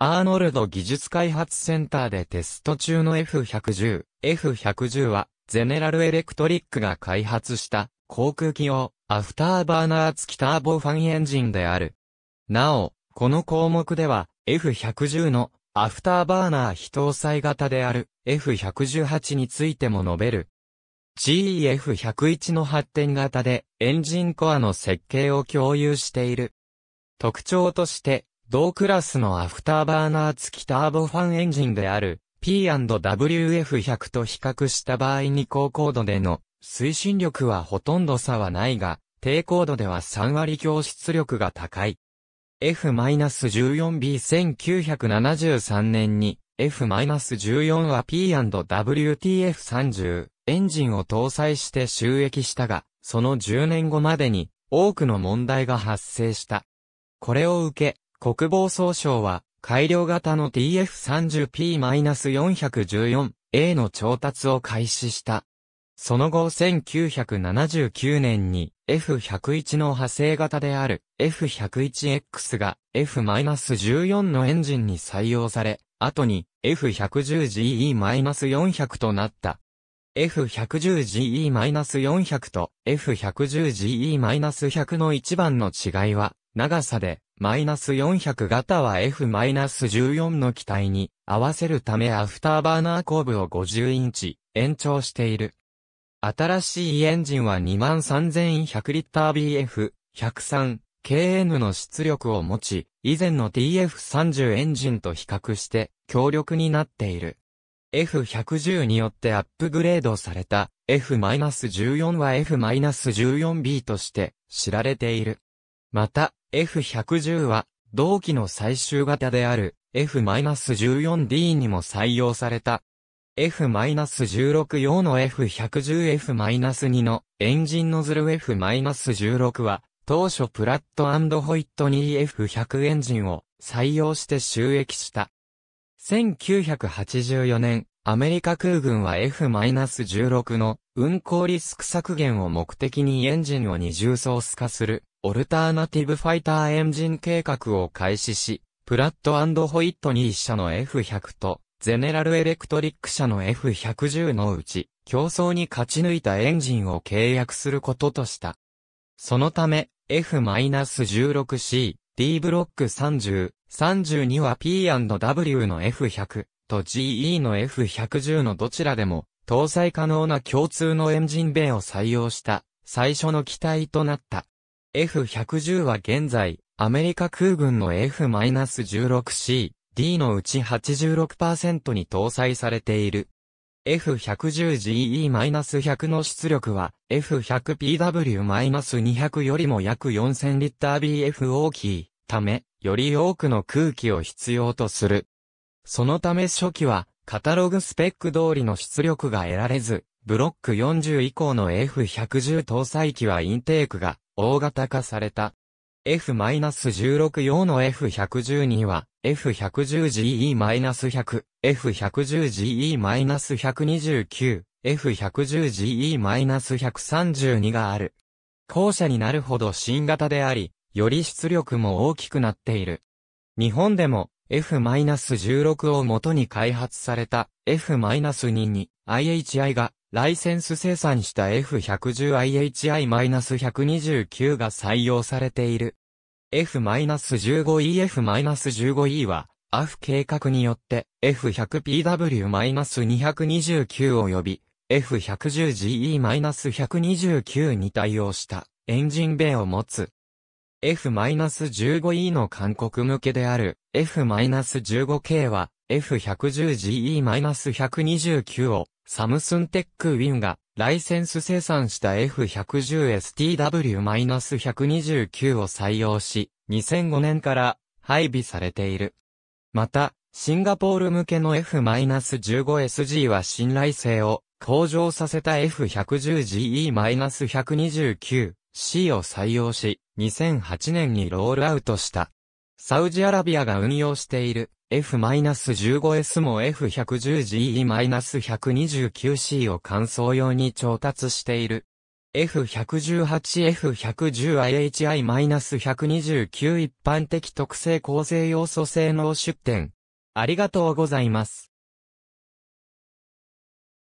アーノルド技術開発センターでテスト中の F110。F110 は、ゼネラルエレクトリックが開発した航空機用アフターバーナー付きターボファンエンジンである。なお、この項目では F110 のアフターバーナー非搭載型である F118 についても述べる。GEF101 の発展型でエンジンコアの設計を共有している。特徴として同クラスのアフターバーナー付きターボファンエンジンである P&WF100 と比較した場合に高高度での推進力はほとんど差はないが、低高度では3割強出力が高い。F-14B1973 年に F-14 は P&WTF30 エンジンを搭載して収益したが、その10年後までに多くの問題が発生した。これを受け、国防総省は、改良型の TF30P-414A の調達を開始した。その後1979年に F101 の派生型である F101X が F-14 のエンジンに採用され、後に F110GE-400 となった。F110GE-400 と F110GE-100 の一番の違いは長さでマイス4 0 0型は F-14 の機体に合わせるためアフターバーナー後部を50インチ延長している。新しいエンジンは23100リッター BF103 KN の出力を持ち、以前の TF30 エンジンと比較して強力になっている。F110 によってアップグレードされた F-14 は F-14B として知られている。また、F110 は、同期の最終型である F-14D にも採用された。F-16 用の F110F-2 のエンジンノズル F-16 は、当初プラットホイットニー F100 エンジンを採用して収益した。1984年、アメリカ空軍は F-16 の運行リスク削減を目的にエンジンを二重ソース化する、オルターナティブファイターエンジン計画を開始し、プラットホイットニー社の F100 と、ゼネラルエレクトリック社の F110 のうち、競争に勝ち抜いたエンジンを契約することとした。そのため、F-16C、D ブロック30、32は P&W の F100 と GE の F110 のどちらでも搭載可能な共通のエンジン弁を採用した最初の機体となった。F110 は現在、アメリカ空軍の F-16C、D のうち86%に搭載されている。F110GE-100 の出力は F100PW-200 よりも約4000リッター BF 大きいため、より多くの空気を必要とする。そのため初期はカタログスペック通りの出力が得られず、ブロック40以降の F110 搭載機はインテークが大型化された。F-16 用の f 1 1 2は F110GE-100、F110GE-129、F110GE-132 がある。後者になるほど新型であり、より出力も大きくなっている。日本でも F-16 を元に開発された F-2 に IHI がライセンス生産した F110IHI-129 が採用されている。F-15E F-15E は、アフ計画によって F100PW-229 及び F110GE-129 に対応したエンジンベイを持つ F-15E の韓国向けである F-15K は F110GE-129 をサムスンテックウィンがライセンス生産した F110STW-129 を採用し2005年から配備されている。また、シンガポール向けの F-15SG は信頼性を向上させた F110GE-129 C を採用し、2008年にロールアウトした。サウジアラビアが運用している F-15S も F110GE-129C を乾燥用に調達している。F118、F110IHI-129 一般的特性構成要素性能出展。ありがとうございます。